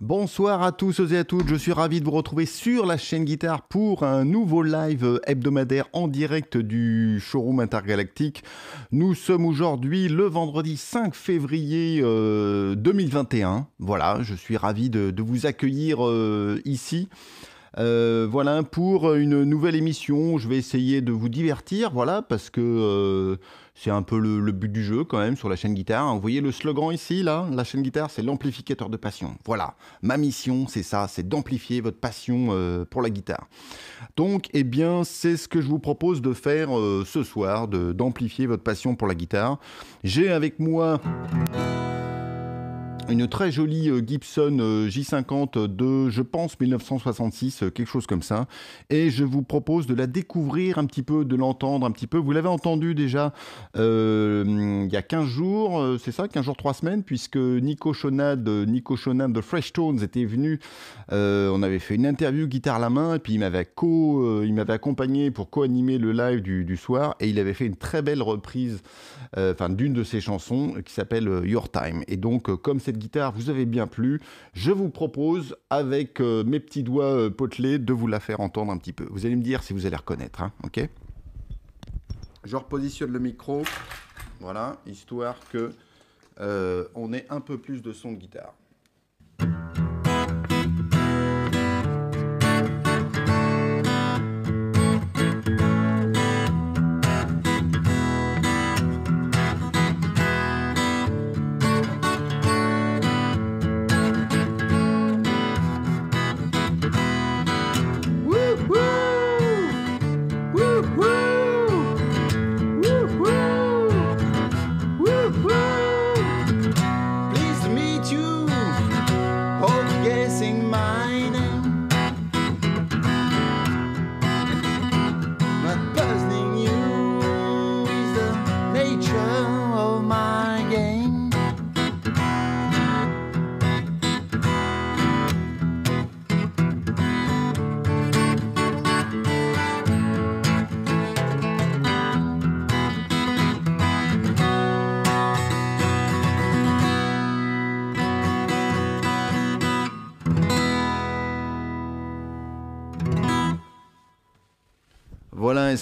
Bonsoir à tous et à toutes, je suis ravi de vous retrouver sur la chaîne guitare pour un nouveau live hebdomadaire en direct du showroom intergalactique. Nous sommes aujourd'hui le vendredi 5 février 2021. Euh, voilà, je suis ravi de, vous accueillir euh, ici. Euh, voilà pour une nouvelle émission. Je vais essayer de vous divertir, voilà, parce que euh, c'est un peu le, but du jeu quand même sur la chaîne guitare. Vous voyez le slogan ici, là La chaîne guitare, c'est l'amplificateur de passion. Voilà, ma mission, c'est ça, c'est d'amplifier votre passion euh, pour la guitare. Donc, eh bien, c'est ce que je vous propose de faire ce soir, d'amplifier votre passion pour la guitare. J'ai avec moi une très jolie euh, Gibson euh, J50 euh, de, je pense, 1966, quelque chose comme ça. Et je vous propose de la découvrir un petit peu, de l'entendre un petit peu. Vous l'avez entendu déjà il y a 15 jours, c'est ça, 15 jours, 3 semaines, puisque Nico Chonad, Nico Chonad de Fresh Tones était venu. on avait fait une interview guitare à la main, et puis il m'avait co, il m'avait accompagné pour co-animer le live du, du, soir, et il avait fait une très belle reprise, enfin d'une de ses chansons qui s'appelle Your Time. Et donc, comme cette guitare vous avez bien plu, je vous propose, avec euh, mes petits doigts euh, potelés, de vous la faire entendre un petit peu. Vous allez me dire si vous allez reconnaître, hein, ok Je repositionne le micro, voilà, histoire que euh, on ait un peu plus de son de guitare.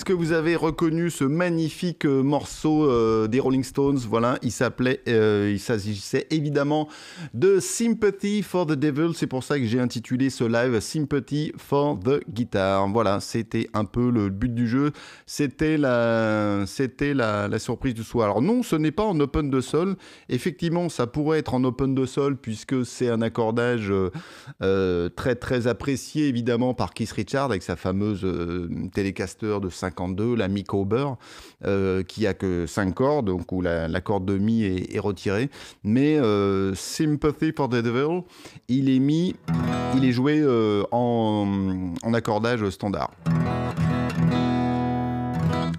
que vous avez reconnu ce magnifique euh, morceau euh, des Rolling Stones Voilà, il s'appelait, euh, il s'agissait évidemment de Sympathy for the Devil. C'est pour ça que j'ai intitulé ce live Sympathy for the Guitar. Voilà, c'était un peu le but du jeu. C'était la, c'était la, surprise du soir. Alors non, ce n'est pas en open de sol. Effectivement, ça pourrait être en open de sol puisque c'est un accordage très très apprécié évidemment par Keith Richard avec sa fameuse Telecaster de 5 52, la Mi qui a que 5 cordes, donc où la, corde de Mi est, retirée. Mais euh, Sympathy for the Devil, il est mis, il est joué euh, en accordage standard.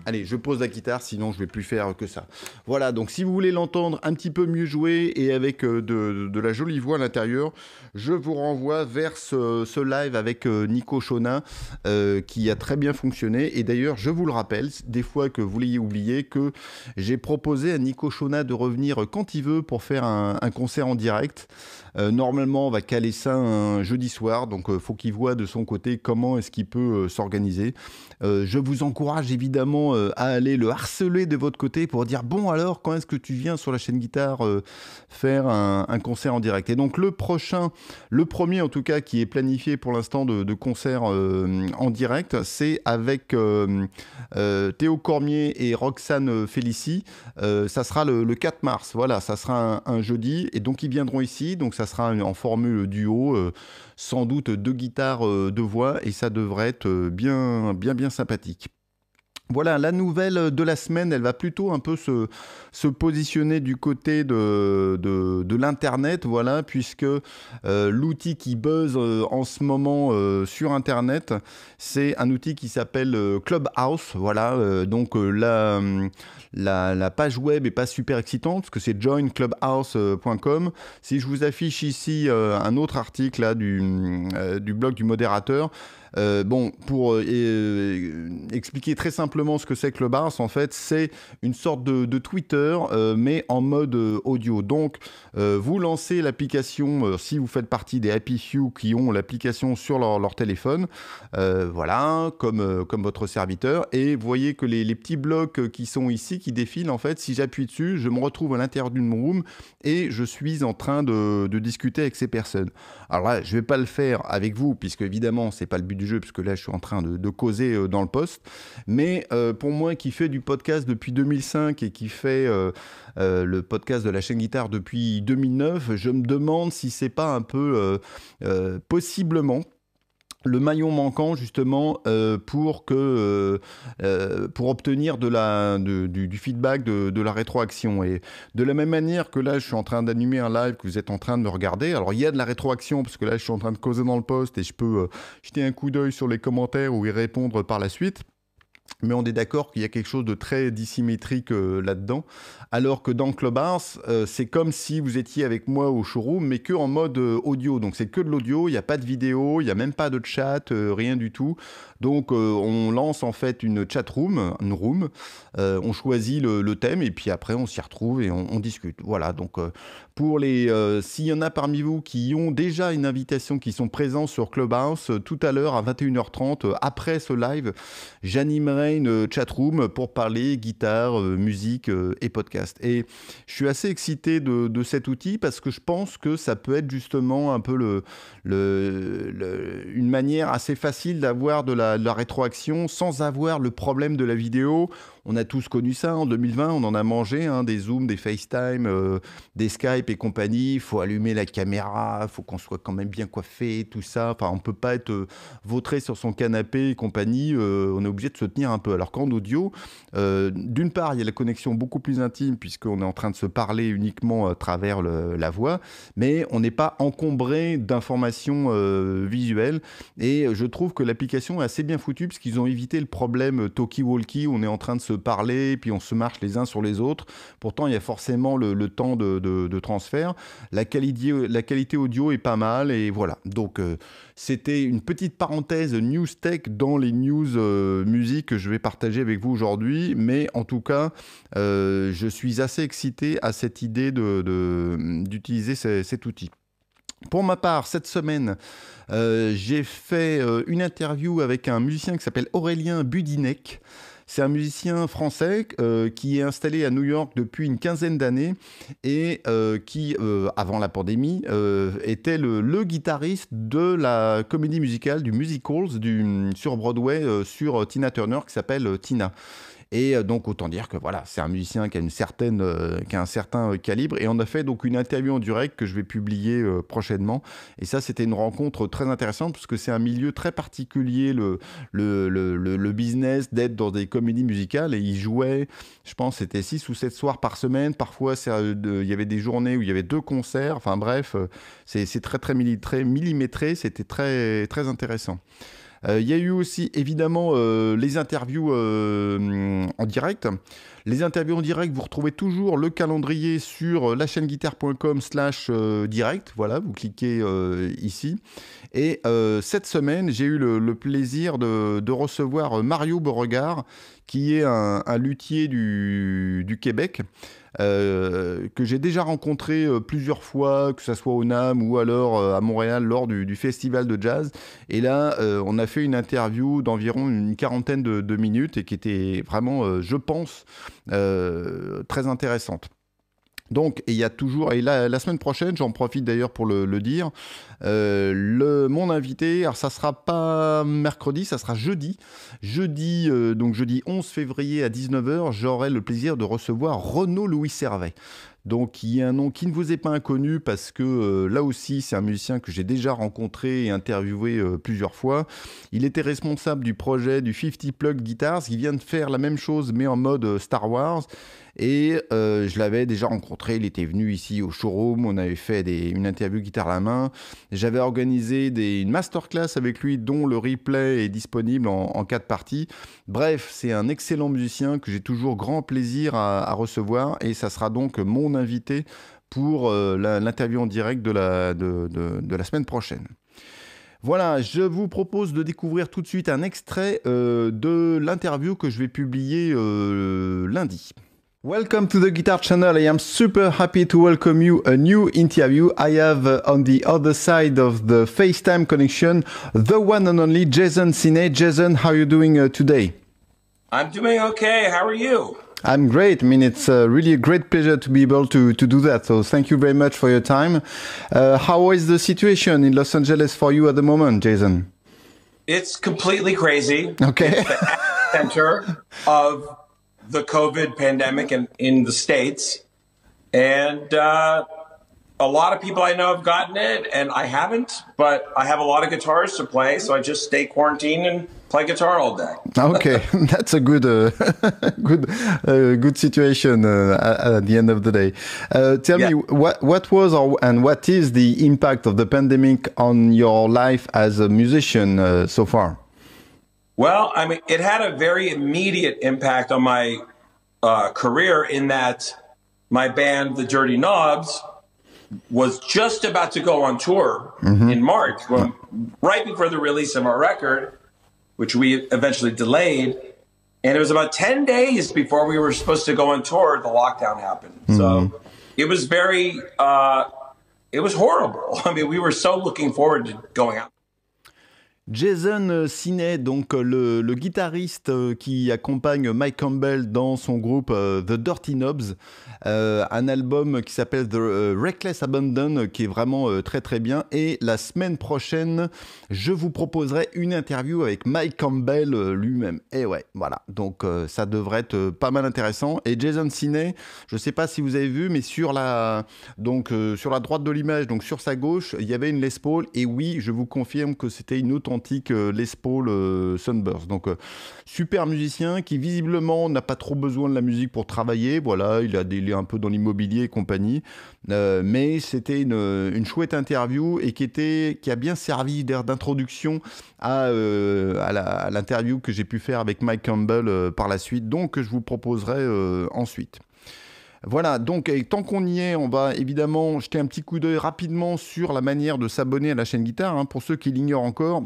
Allez, je pose la guitare, sinon je vais plus faire que ça. Voilà, donc si vous voulez l'entendre un petit peu mieux jouer et avec euh, de, la jolie voix à l'intérieur, je vous renvoie vers ce, live avec euh, Nico Shona, euh, qui a très bien fonctionné. Et d'ailleurs, je vous le rappelle, des fois que vous l'ayez oublié, que j'ai proposé à Nico Shona de revenir quand il veut pour faire un, concert en direct. normalement, on va caler ça un jeudi soir, donc il faut qu'il voit de son côté comment est-ce qu'il peut s'organiser. je vous encourage évidemment euh, à aller le harceler de votre côté pour dire bon alors quand est-ce que tu viens sur la chaîne guitare euh, faire un, concert en direct. Et donc le prochain, le premier en tout cas qui est planifié pour l'instant de, concert euh, en direct, c'est avec Théo Cormier et Roxane Félicie. ça sera le, 4 mars. Voilà, ça sera un, jeudi et donc ils viendront ici. Donc ça sera en formule duo sans doute deux guitares, deux voix, et ça devrait être bien, bien, bien sympathique. Voilà, la nouvelle de la semaine, elle va plutôt un peu se, positionner du côté de, l'Internet, voilà, puisque euh, l'outil qui buzz euh, en ce moment euh, sur Internet, c'est un outil qui s'appelle Clubhouse, voilà, donc la, la, page web est pas super excitante, parce que c'est joinclubhouse.com. Si je vous affiche ici un autre article du, du blog du modérateur, euh, bon, pour euh, euh, expliquer très simplement ce que c'est que le Bars, en fait, c'est une sorte de, Twitter, mais en mode audio. Donc, vous lancez l'application, si vous faites partie des Happy Few qui ont l'application sur leur, téléphone, voilà, comme, votre serviteur, et vous voyez que les, petits blocs qui sont ici, qui défilent, en fait, si j'appuie dessus, je me retrouve à l'intérieur d'une room et je suis en train de, discuter avec ces personnes. Alors là, je ne vais pas le faire avec vous, puisque évidemment, c'est pas le but du jeu, puisque là je suis en train de, causer euh, dans le poste. Mais euh, pour moi qui fait du podcast depuis 2005 et qui fait euh, le podcast de la chaîne guitare depuis 2009, je me demande si c'est pas un peu possiblement le maillon manquant justement euh, pour que euh, euh, pour obtenir de la du, feedback de, la rétroaction et de la même manière que là je suis en train d'animer un live que vous êtes en train de me regarder alors il y a de la rétroaction parce que là je suis en train de causer dans le poste et je peux jeter un coup d'œil sur les commentaires ou y répondre par la suite mais on est d'accord qu'il y a quelque chose de très dissymétrique là-dedans, alors que dans Clubhouse, euh, c'est comme si vous étiez avec moi au showroom, mais que en mode euh, audio. Donc c'est que de l'audio, il n'y a pas de vidéo, il n'y a même pas de chat, euh, rien du tout. Donc on lance en fait une chat room, une room, on choisit le, thème et puis après on s'y retrouve et on, discute. Voilà, donc pour les... S'il y en a parmi vous qui ont déjà une invitation, qui sont présents sur Clubhouse, tout à l'heure à 21h30, après ce live, j'animerai une chat room pour parler guitare, musique et podcast. Et je suis assez excité de, cet outil parce que je pense que ça peut être justement un peu une manière assez facile d'avoir de la rétroaction sans avoir le problème de la vidéo on a tous connu ça. En 2020, on en a mangé hein, des Zooms, des FaceTime, euh, des Skype et compagnie. Il faut allumer la caméra, il faut qu'on soit quand même bien coiffé, tout ça. Enfin, on ne peut pas être euh, vautré sur son canapé et compagnie. Euh, on est obligé de se tenir un peu. Alors qu'en audio, d'une part, il y a la connexion beaucoup plus intime puisqu'on est en train de se parler uniquement à travers la voix, mais on n'est pas encombré d'informations visuelles. Et je trouve que l'application est assez bien foutue puisqu'ils ont évité le problème talkie-walkie. On est en train de se parler, puis on se marche les uns sur les autres. Pourtant, il y a forcément le, temps de, transfert. La qualité, audio est pas mal, et voilà. Donc, euh, c'était une petite parenthèse news tech dans les news euh, musique que je vais partager avec vous aujourd'hui. Mais en tout cas, euh, je suis assez excité à cette idée d'utiliser cet outil. Pour ma part, cette semaine, j'ai fait une interview avec un musicien qui s'appelle Aurélien Budinec. C'est un musicien français euh, qui est installé à New York depuis une quinzaine d'années et euh, qui, euh, avant la pandémie, était le, guitariste de la comédie musicale du Musicals sur Broadway sur Tina Turner qui s'appelle Tina. Et euh, donc, autant dire que voilà, c'est un musicien qui a, une certaine, euh, qui a un certain euh, calibre. Et on a fait donc une interview en direct que je vais publier prochainement. Et ça, c'était une rencontre très intéressante parce que c'est un milieu très particulier, le, le, le, le business d'être dans des comédies musicales. Et il jouait, je pense, c'était 6 ou 7 soirs par semaine. Parfois, il y avait des journées où il y avait deux concerts. Enfin bref, c'est très, très, très millimétré. C'était très, très intéressant. Euh, il y a eu aussi évidemment euh, les interviews euh, en direct. Les interviews en direct, vous retrouvez toujours le calendrier sur la chaîne guitare.com slash direct. Voilà, vous cliquez ici. Et cette semaine, j'ai eu le, plaisir de, recevoir Mario Beauregard, qui est un, luthier du Québec. Euh, que j'ai déjà rencontré euh, plusieurs fois, que ce soit au NAM ou alors euh, à Montréal lors du, festival de jazz. Et là, on a fait une interview d'environ une quarantaine de, minutes et qui était vraiment, je pense, très intéressante. Donc, il y a toujours, et la, la semaine prochaine, j'en profite d'ailleurs pour le, dire, euh, le, mon invité, alors ça sera pas mercredi, ça sera jeudi. Jeudi, euh, donc jeudi 11 février à 19h, j'aurai le plaisir de recevoir Renaud Louis Servet donc il y a un nom qui ne vous est pas inconnu parce que euh, là aussi c'est un musicien que j'ai déjà rencontré et interviewé euh, plusieurs fois. Il était responsable du projet du 50 Plug Guitars, qui vient de faire la même chose mais en mode euh, Star Wars. Et je l'avais déjà rencontré, il était venu ici au showroom, on avait fait une interview guitare à la main. J'avais organisé des, une masterclass avec lui dont le replay est disponible en, quatre parties. Bref, c'est un excellent musicien que j'ai toujours grand plaisir à recevoir et ça sera donc mon invité pour euh, l'interview en direct de la, de, de, la semaine prochaine. Voilà, je vous propose de découvrir tout de suite un extrait euh, de l'interview que je vais publier euh, lundi. Welcome to the Guitar Channel. I am super happy to welcome you a new interview. I have uh, on the other side of the FaceTime connection the one and only Jason Cine. Jason, how are you doing uh, today? I'm doing okay. How are you? I'm great. I mean, it's uh, really a great pleasure to be able to, to do that. So thank you very much for your time. Uh, how is the situation in Los Angeles for you at the moment, Jason? It's completely crazy. Okay. It's the center of the COVID pandemic in, in the States. And uh, a lot of people I know have gotten it, and I haven't, but I have a lot of guitars to play, so I just stay quarantined and – play guitar all day. Ah, okay, that's a good, uh, good, uh, good situation uh, at the end of the day. Uh, tell yeah. me what what was or, and what is the impact of the pandemic on your life as a musician uh, so far? Well, I mean, it had a very immediate impact on my uh, career in that my band, the Dirty Knobs, was just about to go on tour mm -hmm. in March, when, right before the release of our record which we eventually delayed. And it was about 10 days before we were supposed to go on tour, the lockdown happened. Mm-hmm. So it was very, uh, it was horrible. I mean, we were so looking forward to going out. Jason Sinet, donc euh, le, guitariste euh, qui accompagne Mike Campbell dans son groupe euh, The Dirty Knobs, un album qui s'appelle The Reckless Abandon, qui est vraiment très très bien. Et la semaine prochaine, je vous proposerai une interview avec Mike Campbell lui-même. Et ouais, voilà. Donc ça devrait être pas mal intéressant. Et Jason Sinet, je ne sais pas si vous avez vu, mais sur la donc sur la droite de l'image, donc sur sa gauche, il y avait une Les Paul. Et oui, je vous confirme que c'était une autre euh, Les Paul, euh, Sunburst. Donc, euh, super musicien qui visiblement n'a pas trop besoin de la musique pour travailler. Voilà, il, a des, un peu dans l'immobilier et compagnie. mais c'était une, chouette interview et qui, était, qui a bien servi d'air d'introduction à, à l'interview que j'ai pu faire avec Mike Campbell par la suite, donc je vous proposerai ensuite. Voilà, donc tant qu'on y est, on va évidemment jeter un petit coup d'œil rapidement sur la manière de s'abonner à la chaîne guitare. Hein, pour ceux qui l'ignorent encore,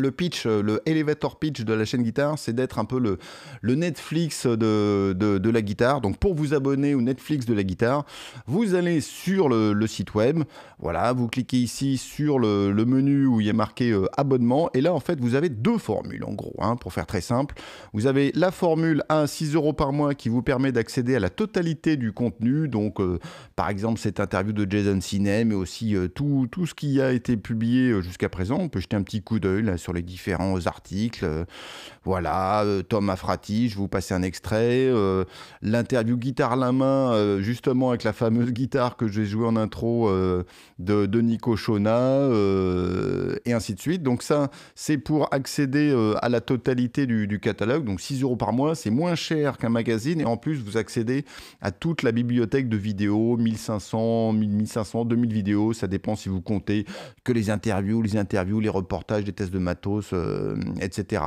le pitch, euh, le elevator pitch de la chaîne guitare, c'est d'être un peu le, le Netflix de, la guitare. Donc pour vous abonner au Netflix de la guitare, vous allez sur le, site web. Voilà, vous cliquez ici sur le, menu où il est marqué euh, abonnement. Et là, en fait, vous avez deux formules, en gros, hein, pour faire très simple. Vous avez la formule à 6 euros par mois qui vous permet d'accéder à la totalité du contenu. Donc euh, par exemple, cette interview de Jason Cine, mais aussi tout, ce qui a été publié jusqu'à présent. On peut jeter un petit coup d'œil là sur les différents articles. Euh, voilà, euh, Tom Afrati, je vous passe un extrait. Euh, l'interview guitare la main, justement avec la fameuse guitare que j'ai jouée en intro de, Nico Shona, et ainsi de suite. Donc ça, c'est pour accéder à la totalité du, catalogue. Donc 6 euros par mois, c'est moins cher qu'un magazine, et en plus, vous accédez à toute la bibliothèque de vidéos, 1500, 1500, 2000 vidéos, ça dépend si vous comptez que les interviews, les interviews, les reportages, les tests de maths euh, etc.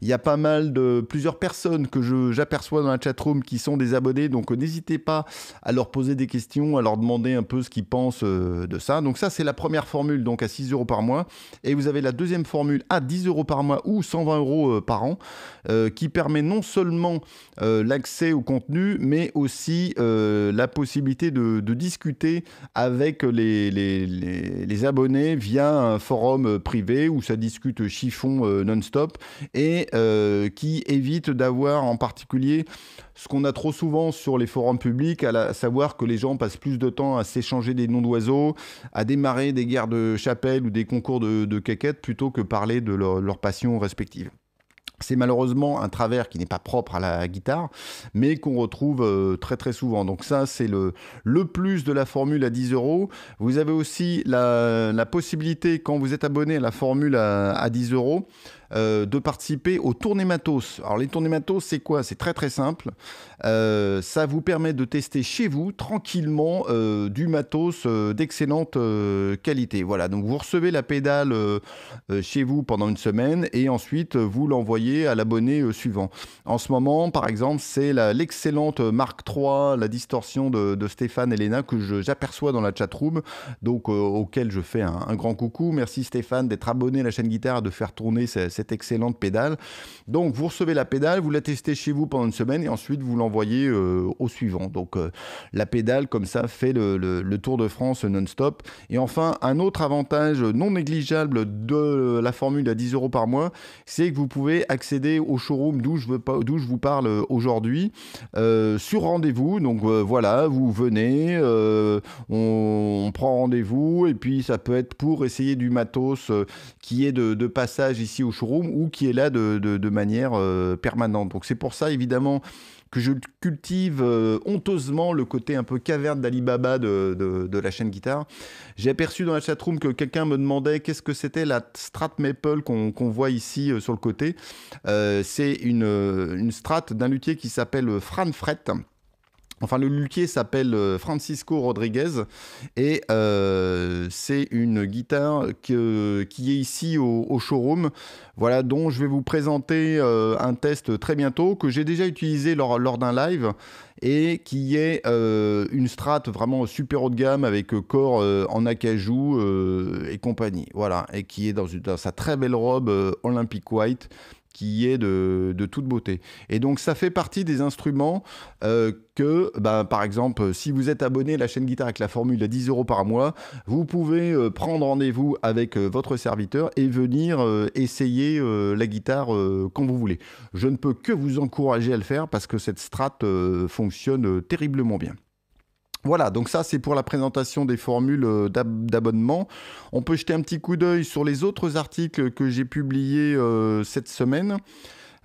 Il y a pas mal de plusieurs personnes que j'aperçois dans la chatroom qui sont des abonnés, donc euh, n'hésitez pas à leur poser des questions, à leur demander un peu ce qu'ils pensent euh, de ça. Donc ça, c'est la première formule, donc à 6 euros par mois. Et vous avez la deuxième formule à 10 euros par mois ou 120 euros par an, qui permet non seulement l'accès au contenu, mais aussi la possibilité de, discuter avec les, abonnés via un forum privé où ça discute chiffon euh, non-stop et euh, qui évite d'avoir en particulier ce qu'on a trop souvent sur les forums publics, à savoir que les gens passent plus de temps à s'échanger des noms d'oiseaux, à démarrer des guerres de chapelle ou des concours de, caquettes plutôt que parler de leurs leur passions respectives. C'est malheureusement un travers qui n'est pas propre à la guitare, mais qu'on retrouve euh, très très souvent. Donc ça, c'est le, le plus de la formule à 10 euros. Vous avez aussi la, possibilité, quand vous êtes abonné à la formule à, à 10 euros, euh, de participer aux tournées matos. Alors les tournées matos, c'est quoi C'est très très simple. Euh, ça vous permet de tester chez vous tranquillement euh, du matos d'excellente qualité. Voilà, donc vous recevez la pédale chez vous pendant une semaine et ensuite vous l'envoyez à l'abonné suivant. En ce moment, par exemple, c'est l'excellente Mark 3, la distorsion de, de Stéphane Elena que j'aperçois dans la chatroom, donc auquel je fais un, grand coucou. Merci Stéphane d'être abonné à la chaîne guitare, de faire tourner cette excellente pédale. Donc vous recevez la pédale, vous la testez chez vous pendant une semaine et ensuite vous l'envoyez euh, au suivant. Donc euh, la pédale comme ça fait le, Tour de France non-stop. Et enfin un autre avantage non négligeable de la formule à 10 euros par mois, c'est que vous pouvez accéder au showroom d'où je, veux pas, d'où je vous parle euh, aujourd'hui sur rendez-vous. Donc voilà, vous venez, on, prend rendez-vous et puis ça peut être pour essayer du matos qui est de passage ici au showroom ou qui est là de, manière euh, permanente. Donc c'est pour ça évidemment que je cultive euh, honteusement le côté un peu caverne d'Alibaba de, la chaîne guitare. J'ai aperçu dans la chatroom que quelqu'un me demandait qu'est-ce que c'était la strat maple qu'on voit ici euh, sur le côté. c'est une, une strat d'un luthier qui s'appelle Fran Fret Enfin, le luthier s'appelle euh, Francisco Rodriguez et euh, c'est une guitare qui est ici au, showroom. Voilà, dont je vais vous présenter euh, un test très bientôt que j'ai déjà utilisé lors, d'un live et qui est une strat vraiment super haut de gamme avec corps en acajou et compagnie. Voilà, et qui est dans sa très belle robe Olympic White qui est de, toute beauté. Et donc ça fait partie des instruments euh, que, bah, par exemple, si vous êtes abonné à la chaîne guitare avec la formule à 10 euros par mois, vous pouvez euh, prendre rendez-vous avec euh, votre serviteur et venir essayer la guitare quand vous voulez. Je ne peux que vous encourager à le faire parce que cette strat fonctionne terriblement bien. Voilà, donc ça c'est pour la présentation des formules euh, d'abonnement. On peut jeter un petit coup d'œil sur les autres articles que j'ai publiés euh, cette semaine.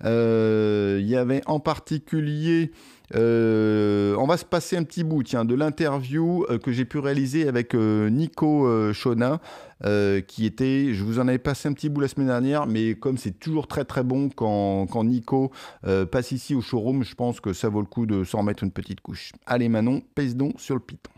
Euh, il y avait en particulier euh, on va se passer un petit bout tiens, de l'interview euh, que j'ai pu réaliser avec Nico Shona qui était, je vous en avais passé un petit bout la semaine dernière, mais comme c'est toujours très très bon quand, Nico passe ici au showroom, je pense que ça vaut le coup de s'en mettre une petite couche. Allez Manon, pèse donc sur le piton.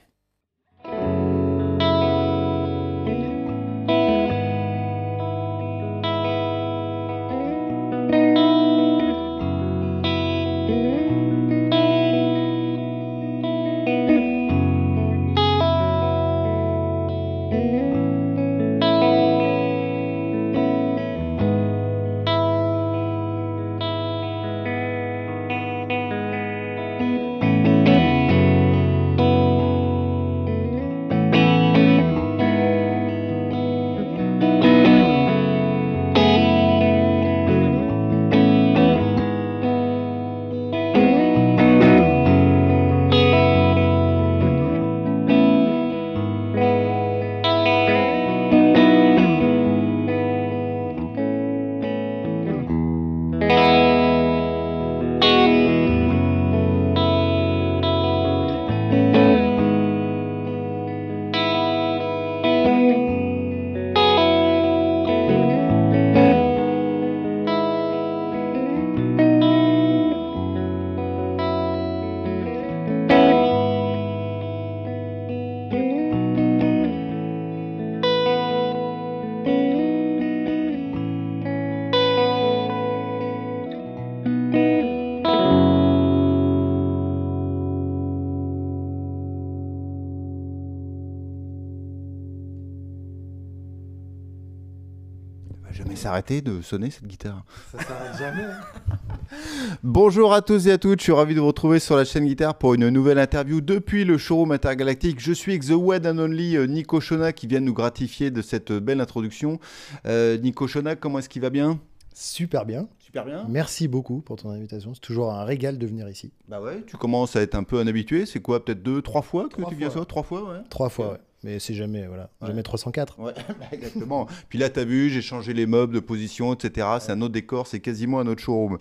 Arrêtez de sonner cette guitare. Ça s'arrête jamais. Hein. Bonjour à tous et à toutes, je suis ravi de vous retrouver sur la chaîne Guitare pour une nouvelle interview depuis le showroom intergalactique. Je suis avec The Wed and Only euh, Nico Shona qui vient nous gratifier de cette belle introduction. Euh, Nico Shona, comment est-ce qu'il va bien Super bien. Super bien. Merci beaucoup pour ton invitation. C'est toujours un régal de venir ici. Bah ouais, tu commences à être un peu un C'est quoi, peut-être deux, trois fois que tu viens ça Trois fois, Trois fois, mais c'est jamais, voilà, jamais 304. Ouais, bah, exactement. Puis là, tu as vu, j'ai changé les meubles de position, etc. C'est un autre décor, c'est quasiment un autre showroom.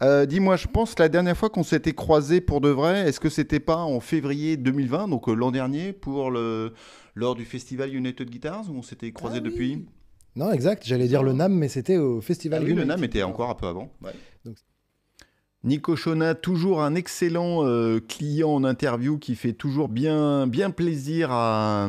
Euh, dis-moi, je pense la dernière fois qu'on s'était croisé pour de vrai, est-ce que c'était pas en février 2020, donc euh, l'an dernier, pour le... lors du festival United Guitars, où on s'était croisé ah depuis Non, exact. J'allais dire le NAM, mais c'était au festival. Ah oui, le NAM était encore un peu avant. Nico Chona, toujours un excellent euh, client en interview qui fait toujours bien, bien plaisir à,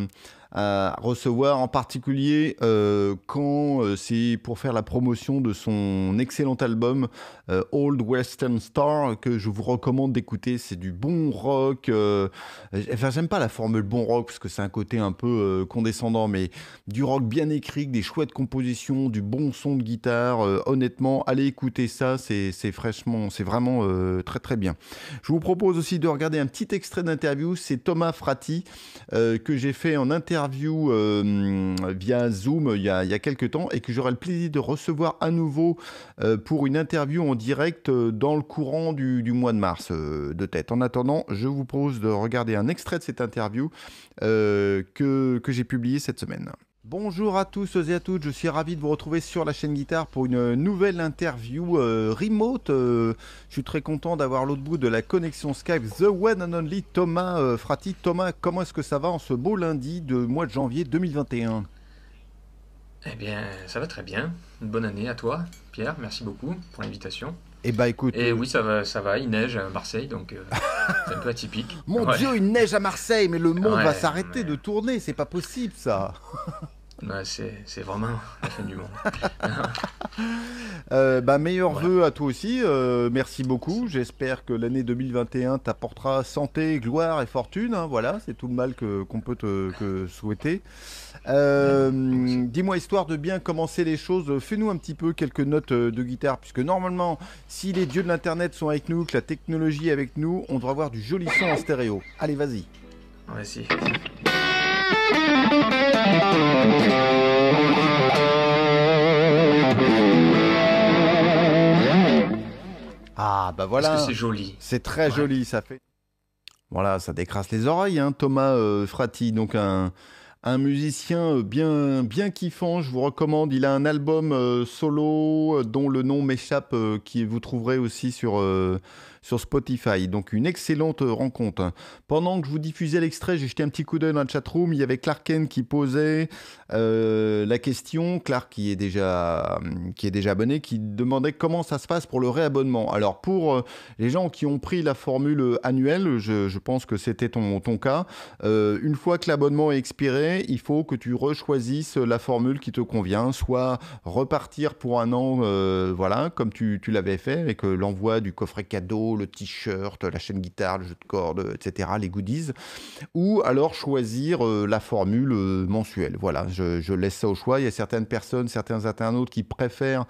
recevoir, en particulier euh, quand euh, c'est pour faire la promotion de son excellent album euh, Old Western Star que je vous recommande d'écouter. C'est du bon rock. enfin, j'aime pas la formule bon rock parce que c'est un côté un peu condescendant, mais du rock bien écrit, des chouettes compositions, du bon son de guitare. honnêtement, allez écouter ça. C'est, fraîchement, c'est vraiment très très bien. Je vous propose aussi de regarder un petit extrait d'interview. C'est Thomas Frati que j'ai fait en interview interview euh, via Zoom il y, a, quelques temps et que j'aurai le plaisir de recevoir à nouveau euh, pour une interview en direct euh, dans le courant du, mois de mars de tête. En attendant, je vous propose de regarder un extrait de cette interview que, que j'ai publié cette semaine. Bonjour à tous et à toutes, je suis ravi de vous retrouver sur la chaîne guitare pour une nouvelle interview euh, remote. Euh, je suis très content d'avoir l'autre bout de la connexion Skype, The One and Only Thomas euh, Frati. Thomas, comment est-ce que ça va en ce beau lundi de mois de janvier 2021 Eh bien, ça va très bien. bonne année à toi, Pierre. Merci beaucoup pour l'invitation. Eh bah écoute. Et euh, oui, ça va, ça va. Il neige à Marseille, donc euh, c'est un peu atypique. Mon Dieu, il neige à Marseille, mais le monde va s'arrêter de tourner. C'est pas possible, ça. c'est vraiment la fin du monde. euh, bah, meilleurs à toi aussi. Euh, merci beaucoup. J'espère que l'année 2021 t'apportera santé, gloire et fortune. Hein, voilà, c'est tout le mal qu'on peut te souhaiter. Euh, dis-moi, histoire de bien commencer les choses, fais-nous un petit peu quelques notes de guitare, puisque normalement, si les dieux de l'Internet sont avec nous, que la technologie est avec nous, on devrait avoir du joli son en stéréo. Allez, vas-y. Ouais, ah bah voilà. c'est joli. C'est très joli, ça fait. Voilà, ça décrase les oreilles, hein, Thomas euh, Frati, donc un, un musicien euh, bien, bien kiffant, je vous recommande. Il a un album euh, solo dont le nom m'échappe, qui vous trouverez aussi sur, sur Spotify. Donc une excellente euh, rencontre. Hein. Pendant que je vous diffusais l'extrait, j'ai jeté un petit coup d'œil dans chat room Il y avait Clarken qui posait euh, la question. Clark qui est déjà hum, qui est déjà abonné, qui demandait comment ça se passe pour le réabonnement. Alors pour euh, les gens qui ont pris la formule annuelle, je, pense que c'était ton, ton cas. une fois que l'abonnement est expiré, il faut que tu rechoisisses la formule qui te convient, soit repartir pour un an, voilà, comme tu, tu l'avais fait, avec l'envoi du coffret cadeau le t-shirt, la chaîne guitare, le jeu de cordes, etc., les goodies, ou alors choisir euh, la formule euh, mensuelle. Voilà, je, laisse ça au choix. Il y a certaines personnes, certains internautes qui préfèrent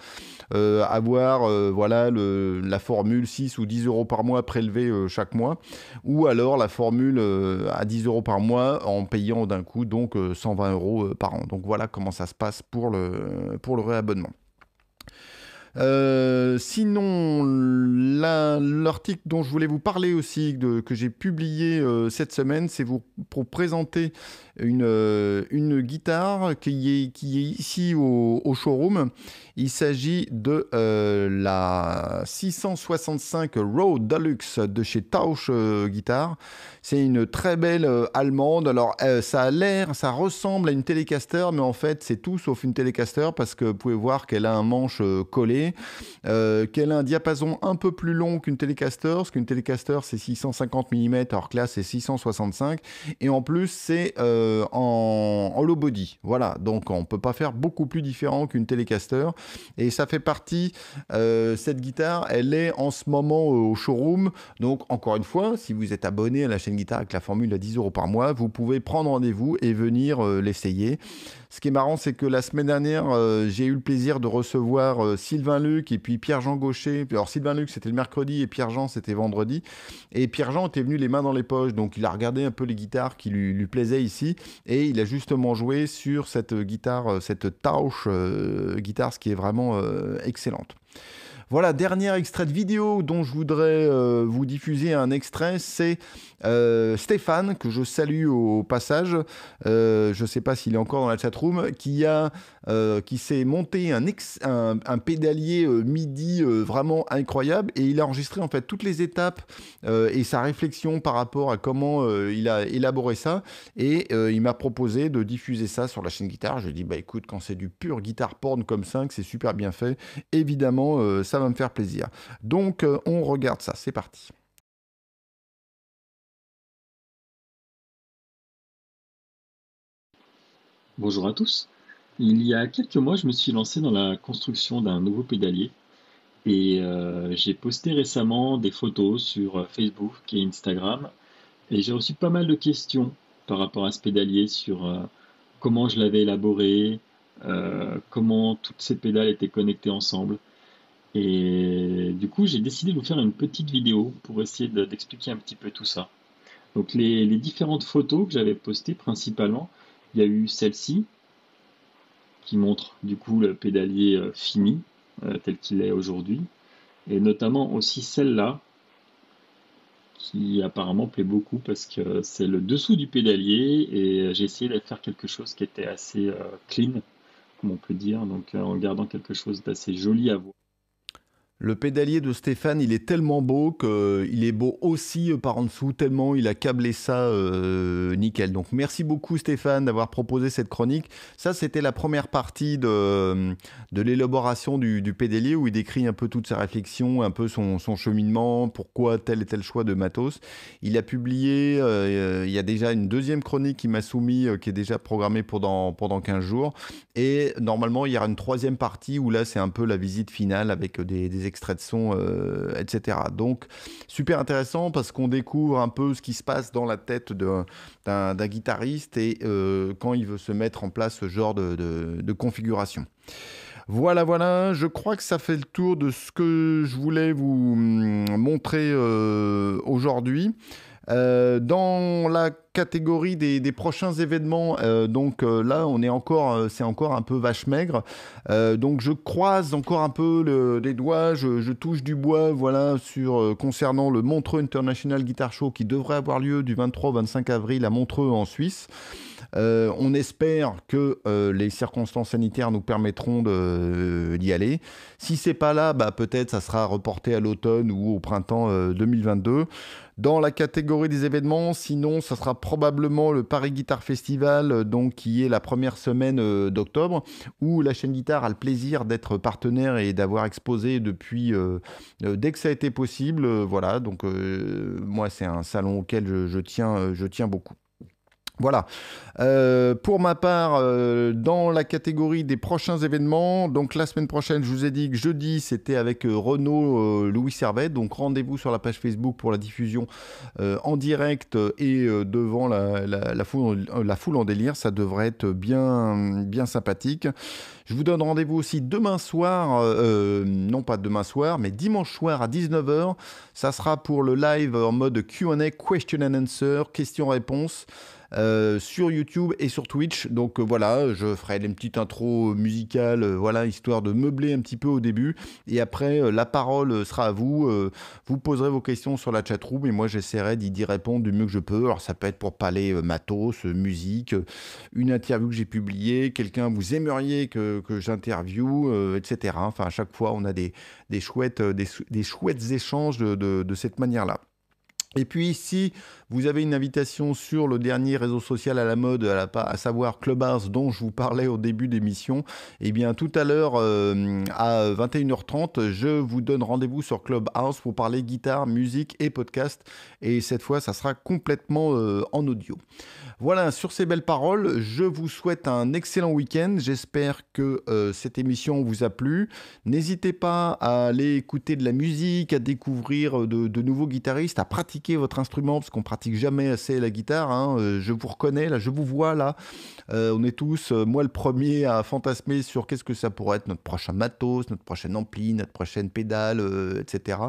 euh, avoir voilà, le, la formule 6 ou 10 euros par mois prélevée chaque mois, ou alors la formule à 10 euros par mois en payant d'un coup donc 120 euros par an. Donc voilà comment ça se passe pour le, pour le réabonnement. Euh, sinon, l'article dont je voulais vous parler aussi, de, que j'ai publié euh, cette semaine, c'est pour présenter une, euh, une guitare qui est, qui est ici au, showroom. Il s'agit de euh, la 665 Road Deluxe de chez Tausch euh, guitare C'est une très belle allemande. Alors, ça a l'air, ça ressemble à une Telecaster, mais en fait, c'est tout sauf une Telecaster parce que vous pouvez voir qu'elle a un manche collé, qu'elle a un diapason un peu plus long qu'une Telecaster, parce qu'une Telecaster, c'est 650 mm, alors que là, c'est 665. Et en plus, c'est euh, en, low body. Voilà, donc on ne peut pas faire beaucoup plus différent qu'une Telecaster. Et ça fait partie, euh, cette guitare, elle est en ce moment euh, au showroom. Donc encore une fois, si vous êtes abonné à la chaîne guitare avec la formule à 10 euros par mois, vous pouvez prendre rendez-vous et venir l'essayer. Ce qui est marrant, c'est que la semaine dernière, euh, j'ai eu le plaisir de recevoir euh, Sylvain Luc et puis Pierre-Jean Gaucher. Alors Sylvain Luc, c'était le mercredi et Pierre-Jean, c'était vendredi. Et Pierre-Jean était venu les mains dans les poches, donc il a regardé un peu les guitares qui lui, plaisaient ici et il a justement joué sur cette guitare, euh, cette tauche guitare, ce qui est vraiment excellente. Voilà, dernier extrait de vidéo dont je voudrais euh, vous diffuser un extrait, c'est euh, Stéphane, que je salue au passage, euh, je ne sais pas s'il est encore dans la room, qui, qui s'est monté un, pédalier MIDI vraiment incroyable, et il a enregistré en fait toutes les étapes et sa réflexion par rapport à comment il a élaboré ça, et il m'a proposé de diffuser ça sur la chaîne guitare. Je dis dit, bah écoute, quand c'est du pur guitare porn comme ça, c'est super bien fait, évidemment, ça me faire plaisir. Donc euh, on regarde ça, c'est parti. Bonjour à tous. Il y a quelques mois, je me suis lancé dans la construction d'un nouveau pédalier et euh, j'ai posté récemment des photos sur euh, Facebook et Instagram et j'ai reçu pas mal de questions par rapport à ce pédalier sur comment je l'avais élaboré, comment toutes ces pédales étaient connectées ensemble. Et du coup, j'ai décidé de vous faire une petite vidéo pour essayer d'expliquer un petit peu tout ça. Donc les, différentes photos que j'avais postées principalement, il y a eu celle-ci qui montre du coup le pédalier euh, fini euh, tel qu'il est aujourd'hui. Et notamment aussi celle-là qui apparemment plaît beaucoup parce que c'est le dessous du pédalier et j'ai essayé de faire quelque chose qui était assez euh, clean, comme on peut dire, donc en gardant quelque chose d'assez joli à voir. Le pédalier de Stéphane, il est tellement beau qu'il euh, est beau aussi euh, par en dessous, tellement il a câblé ça euh, nickel. Donc merci beaucoup Stéphane d'avoir proposé cette chronique. Ça, c'était la première partie de, de l'élaboration du, pédalier où il décrit un peu toutes ses réflexions un peu son, cheminement, pourquoi tel et tel choix de matos. Il a publié, il y a déjà une deuxième chronique qui m'a soumis, qui est déjà programmée pour dans, pendant 15 jours. Et normalement, il y aura une troisième partie où là, c'est un peu la visite finale avec des, des extraits de son, euh, etc. Donc, super intéressant parce qu'on découvre un peu ce qui se passe dans la tête d'un guitariste et euh, quand il veut se mettre en place ce genre de, configuration. Voilà, voilà, je crois que ça fait le tour de ce que je voulais vous mm, montrer euh, aujourd'hui. dans la catégorie des, prochains événements. Euh, donc euh, là, on est encore, euh, c'est encore un peu vache maigre. donc je croise encore un peu les doigts, je, touche du bois, voilà, sur concernant le Montreux International Guitar Show qui devrait avoir lieu du 23 au 25 avril à Montreux en Suisse. on espère que les circonstances sanitaires nous permettront d'y aller. Si c'est pas là, bah, peut-être ça sera reporté à l'automne ou au printemps 2022. Dans la catégorie des événements, sinon, ça sera probablement le Paris Guitar Festival, euh, donc qui est la première semaine euh, d'octobre, où la chaîne Guitare a le plaisir d'être partenaire et d'avoir exposé depuis euh, dès que ça a été possible. voilà, donc moi c'est un salon auquel je tiens, je tiens beaucoup. Voilà. Euh, pour ma part, euh, dans la catégorie des prochains événements, donc la semaine prochaine, je vous ai dit que jeudi, c'était avec Renault, Renaud euh, Louis Servet. Donc rendez-vous sur la page Facebook pour la diffusion en direct et devant la, foule, en délire. Ça devrait être bien, bien sympathique. Je vous donne rendez-vous aussi demain soir, non pas demain soir, mais dimanche soir à 19h. Ça sera pour le live en mode QA, question and answer, question réponses euh, sur YouTube et sur Twitch. Donc euh, voilà, je ferai des petites intro musicales, euh, voilà, histoire de meubler un petit peu au début. Et après, la parole sera à vous. vous poserez vos questions sur la chat room, et moi j'essaierai d'y répondre du mieux que je peux. Alors ça peut être pour parler matos, musique, une interview que j'ai publiée, quelqu'un vous aimeriez que, que j'interviewe, etc. Enfin, à chaque fois, on a des, des, chouettes, des, chouettes échanges de, cette manière-là. Et puis ici... Vous avez une invitation sur le dernier réseau social à la mode, à, la, à savoir Clubhouse, dont je vous parlais au début d'émission. Eh bien, tout à l'heure, euh, à 21h30, je vous donne rendez-vous sur Clubhouse pour parler guitare, musique et podcast. Et cette fois, ça sera complètement euh, en audio. Voilà, sur ces belles paroles, je vous souhaite un excellent week-end. J'espère que euh, cette émission vous a plu. N'hésitez pas à aller écouter de la musique, à découvrir de, de nouveaux guitaristes, à pratiquer votre instrument, parce qu'on pratique pratique jamais assez la guitare. Hein. Euh, je vous reconnais, là, je vous vois, là. Euh, on est tous, euh, moi le premier, à fantasmer sur qu'est-ce que ça pourrait être notre prochain matos, notre prochaine ampli, notre prochaine pédale, etc.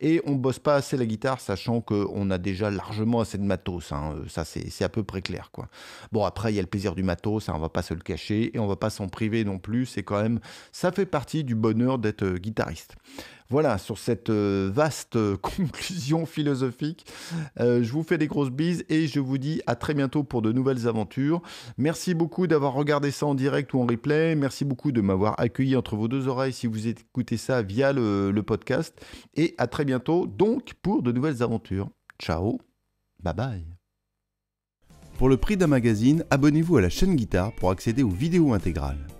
Et on bosse pas assez la guitare, sachant qu'on a déjà largement assez de matos. Hein. Ça, c'est à peu près clair, quoi. Bon, après, il y a le plaisir du matos, on hein, on va pas se le cacher et on va pas s'en priver non plus. C'est quand même, ça fait partie du bonheur d'être guitariste. Voilà, sur cette euh, vaste euh, conclusion philosophique, euh, je vous fais des grosses bises et je vous dis à très bientôt pour de nouvelles aventures. Merci beaucoup d'avoir regardé ça en direct ou en replay. Merci beaucoup de m'avoir accueilli entre vos deux oreilles si vous écoutez ça via le, le podcast. Et à très bientôt, donc, pour de nouvelles aventures. Ciao, bye bye. Pour le prix d'un magazine, abonnez-vous à la chaîne Guitare pour accéder aux vidéos intégrales.